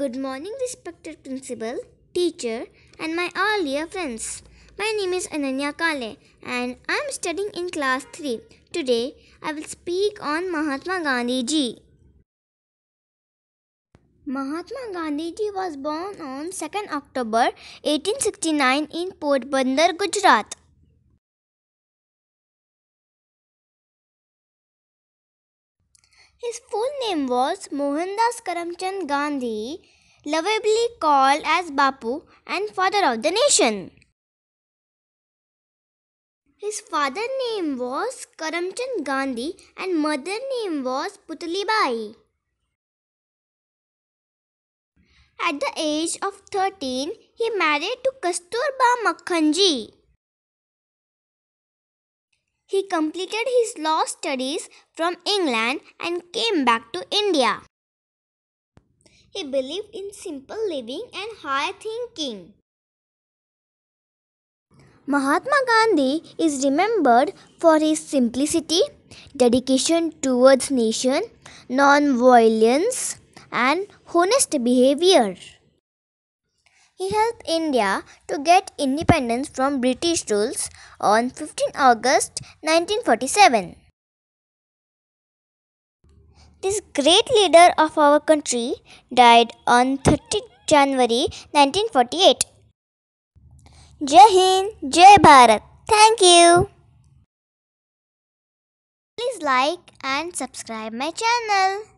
Good morning, respected principal, teacher, and my all dear friends. My name is Ananya Kale and I am studying in class 3. Today, I will speak on Mahatma Gandhi ji. Mahatma Gandhi ji was born on 2nd October 1869 in Porbandar, Gujarat. His full name was Mohandas Karamchand Gandhi, lovably called as Bapu and father of the nation. His father name was Karamchand Gandhi and mother name was Putalibai. At the age of 13, he married to Kasturba Makhanji. He completed his law studies from England and came back to India. He believed in simple living and high thinking. Mahatma Gandhi is remembered for his simplicity, dedication towards nation, non-violence and honest behavior. He helped India to get independence from British rules on 15 August 1947. This great leader of our country died on 30 January 1948. Jai Hind, Jai Bharat. Thank you. Please like and subscribe my channel.